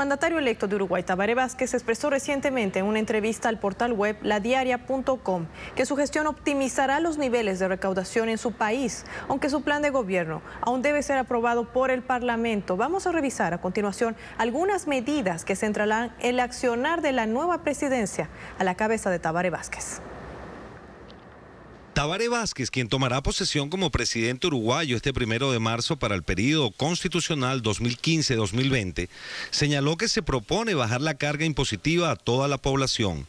mandatario electo de Uruguay, Tabaré Vázquez, expresó recientemente en una entrevista al portal web ladiaria.com que su gestión optimizará los niveles de recaudación en su país, aunque su plan de gobierno aún debe ser aprobado por el Parlamento. Vamos a revisar a continuación algunas medidas que centrarán el accionar de la nueva presidencia a la cabeza de Tabaré Vázquez. Tabaré Vázquez, quien tomará posesión como presidente uruguayo este primero de marzo para el periodo constitucional 2015-2020, señaló que se propone bajar la carga impositiva a toda la población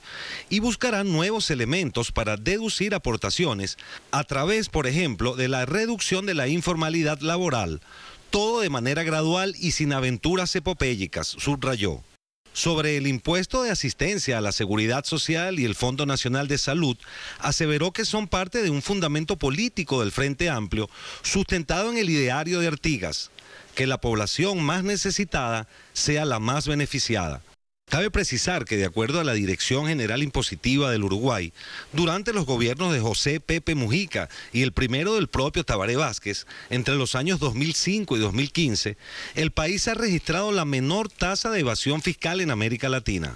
y buscará nuevos elementos para deducir aportaciones a través, por ejemplo, de la reducción de la informalidad laboral, todo de manera gradual y sin aventuras epopélicas, subrayó. Sobre el impuesto de asistencia a la seguridad social y el Fondo Nacional de Salud, aseveró que son parte de un fundamento político del Frente Amplio sustentado en el ideario de Artigas, que la población más necesitada sea la más beneficiada. Cabe precisar que de acuerdo a la Dirección General Impositiva del Uruguay, durante los gobiernos de José Pepe Mujica y el primero del propio Tabaré Vázquez, entre los años 2005 y 2015, el país ha registrado la menor tasa de evasión fiscal en América Latina.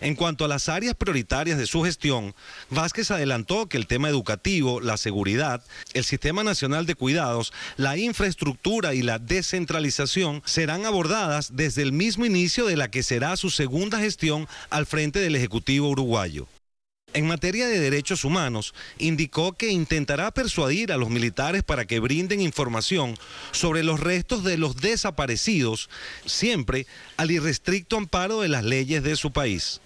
En cuanto a las áreas prioritarias de su gestión, Vázquez adelantó que el tema educativo, la seguridad, el Sistema Nacional de Cuidados, la infraestructura y la descentralización serán abordadas desde el mismo inicio de la que será su segunda gestión al frente del Ejecutivo uruguayo en materia de derechos humanos, indicó que intentará persuadir a los militares para que brinden información sobre los restos de los desaparecidos, siempre al irrestricto amparo de las leyes de su país.